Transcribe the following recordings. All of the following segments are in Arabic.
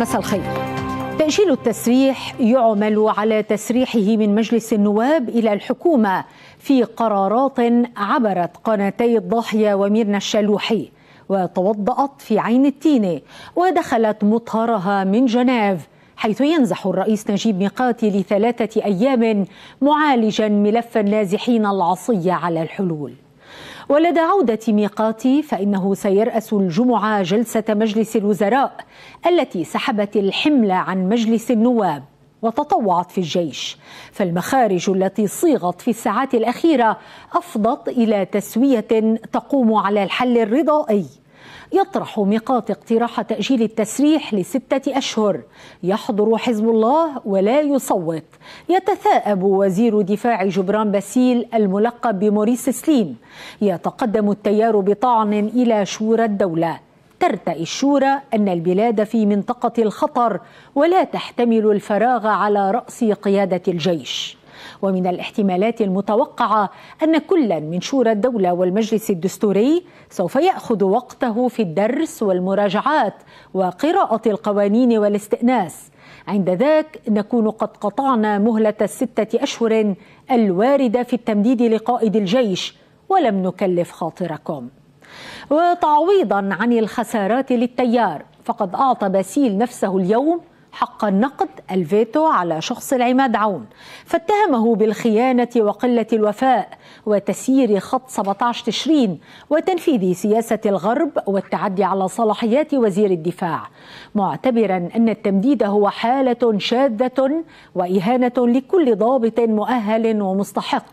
مساء الخير تأجيل التسريح يعمل على تسريحه من مجلس النواب إلى الحكومة في قرارات عبرت قناتي الضاحية وميرنا الشلوحي وتوضأت في عين التينة ودخلت مطهرها من جنيف حيث ينزح الرئيس نجيب ميقاتي لثلاثة أيام معالجا ملف النازحين العصية على الحلول ولدى عودة ميقاتي فإنه سيرأس الجمعة جلسة مجلس الوزراء التي سحبت الحمل عن مجلس النواب وتطوعت في الجيش فالمخارج التي صيغت في الساعات الأخيرة أفضت إلى تسوية تقوم على الحل الرضائي يطرح ميقات اقتراح تأجيل التسريح لستة أشهر يحضر حزب الله ولا يصوت يتثاءب وزير دفاع جبران باسيل الملقب بموريس سليم يتقدم التيار بطعن إلى شورى الدولة ترتئي الشورى أن البلاد في منطقة الخطر ولا تحتمل الفراغ على رأس قيادة الجيش ومن الاحتمالات المتوقعة أن كلا من شورى الدولة والمجلس الدستوري سوف يأخذ وقته في الدرس والمراجعات وقراءة القوانين والاستئناس عند ذاك نكون قد قطعنا مهلة الستة أشهر الواردة في التمديد لقائد الجيش ولم نكلف خاطركم وتعويضا عن الخسارات للتيار فقد أعطى باسيل نفسه اليوم حق النقد الفيتو على شخص العماد عون فاتهمه بالخيانة وقلة الوفاء وتسيير خط 17 تشرين وتنفيذ سياسة الغرب والتعدي على صلاحيات وزير الدفاع معتبرا أن التمديد هو حالة شاذة وإهانة لكل ضابط مؤهل ومستحق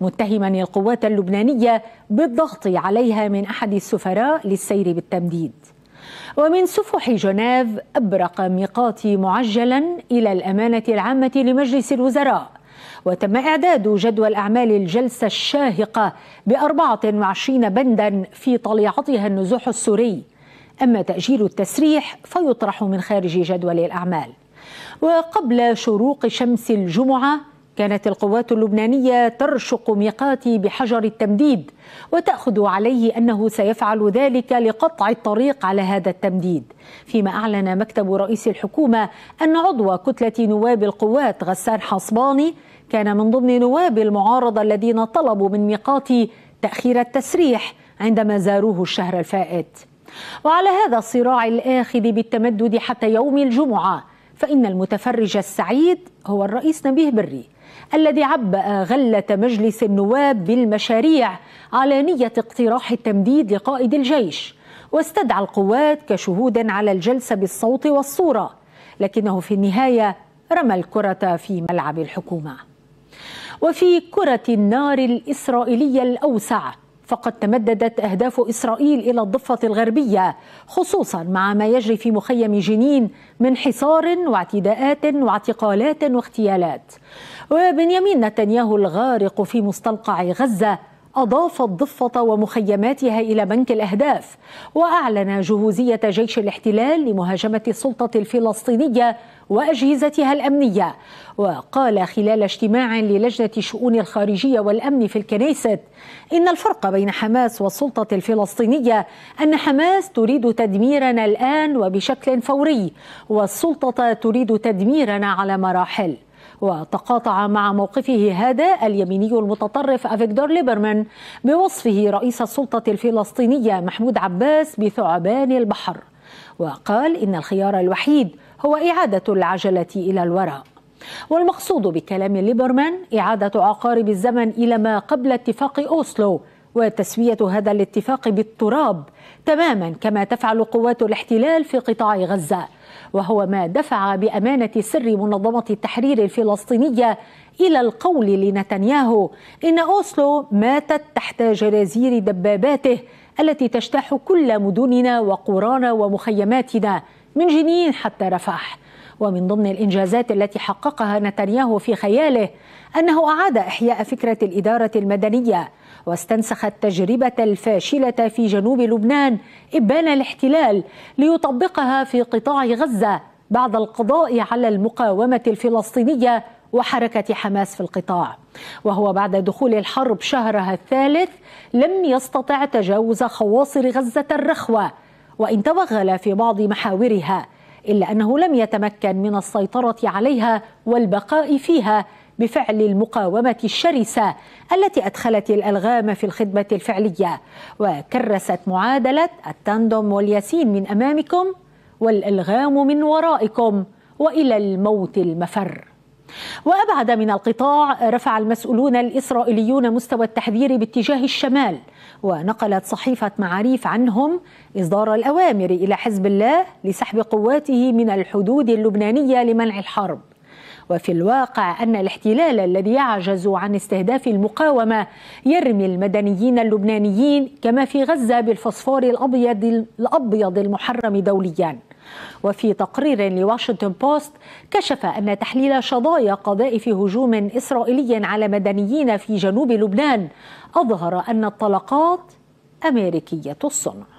متهما القوات اللبنانية بالضغط عليها من أحد السفراء للسير بالتمديد ومن سفح جنيف أبرق ميقاتي معجلا إلى الأمانة العامة لمجلس الوزراء وتم إعداد جدول أعمال الجلسة الشاهقة بأربعة وعشرين بندا في طليعتها النزوح السوري أما تأجيل التسريح فيطرح من خارج جدول الأعمال وقبل شروق شمس الجمعة كانت القوات اللبنانية ترشق ميقاتي بحجر التمديد وتأخذ عليه أنه سيفعل ذلك لقطع الطريق على هذا التمديد فيما أعلن مكتب رئيس الحكومة أن عضو كتلة نواب القوات غسان حصباني كان من ضمن نواب المعارضة الذين طلبوا من ميقاتي تأخير التسريح عندما زاروه الشهر الفائت وعلى هذا الصراع الآخذ بالتمدد حتى يوم الجمعة فإن المتفرج السعيد هو الرئيس نبيه بري الذي عبأ غلة مجلس النواب بالمشاريع على نية اقتراح التمديد لقائد الجيش واستدعى القوات كشهود على الجلسة بالصوت والصورة لكنه في النهاية رمى الكرة في ملعب الحكومة وفي كرة النار الإسرائيلية الأوسع فقد تمددت أهداف إسرائيل إلى الضفة الغربية خصوصا مع ما يجري في مخيم جنين من حصار واعتداءات واعتقالات واغتيالات وبنيامين نتنياهو الغارق في مستنقع غزة أضافت ضفة ومخيماتها إلى بنك الأهداف وأعلن جهوزية جيش الاحتلال لمهاجمة السلطة الفلسطينية وأجهزتها الأمنية وقال خلال اجتماع للجنة الشؤون الخارجية والأمن في الكنيست إن الفرق بين حماس والسلطة الفلسطينية أن حماس تريد تدميرنا الآن وبشكل فوري والسلطة تريد تدميرنا على مراحل وتقاطع مع موقفه هذا اليميني المتطرف أفيكدور ليبرمان بوصفه رئيس السلطة الفلسطينية محمود عباس بثعبان البحر وقال إن الخيار الوحيد هو إعادة العجلة إلى الوراء والمقصود بكلام ليبرمان إعادة عقارب الزمن إلى ما قبل اتفاق أوسلو وتسوية هذا الاتفاق بالتراب تماما كما تفعل قوات الاحتلال في قطاع غزة وهو ما دفع بأمانة سر منظمة التحرير الفلسطينية إلى القول لنتنياهو إن أوسلو ماتت تحت جرازير دباباته التي تجتاح كل مدننا وقرانا ومخيماتنا من جنين حتى رفح ومن ضمن الانجازات التي حققها نتنياهو في خياله انه اعاد احياء فكره الاداره المدنيه واستنسخ التجربه الفاشله في جنوب لبنان ابان الاحتلال ليطبقها في قطاع غزه بعد القضاء على المقاومه الفلسطينيه وحركه حماس في القطاع وهو بعد دخول الحرب شهرها الثالث لم يستطع تجاوز خواصر غزه الرخوه وإن توغل في بعض محاورها إلا أنه لم يتمكن من السيطرة عليها والبقاء فيها بفعل المقاومة الشرسة التي أدخلت الألغام في الخدمة الفعلية وكرست معادلة التندم والياسين من أمامكم والإلغام من ورائكم وإلى الموت المفر وأبعد من القطاع رفع المسؤولون الإسرائيليون مستوى التحذير باتجاه الشمال ونقلت صحيفة معاريف عنهم إصدار الأوامر إلى حزب الله لسحب قواته من الحدود اللبنانية لمنع الحرب وفي الواقع أن الاحتلال الذي يعجز عن استهداف المقاومة يرمي المدنيين اللبنانيين كما في غزة بالفسفور الأبيض الأبيض المحرم دولياً وفي تقرير لواشنطن بوست كشف أن تحليل شظايا قذائف هجوم إسرائيلي على مدنيين في جنوب لبنان أظهر أن الطلقات أمريكية الصنع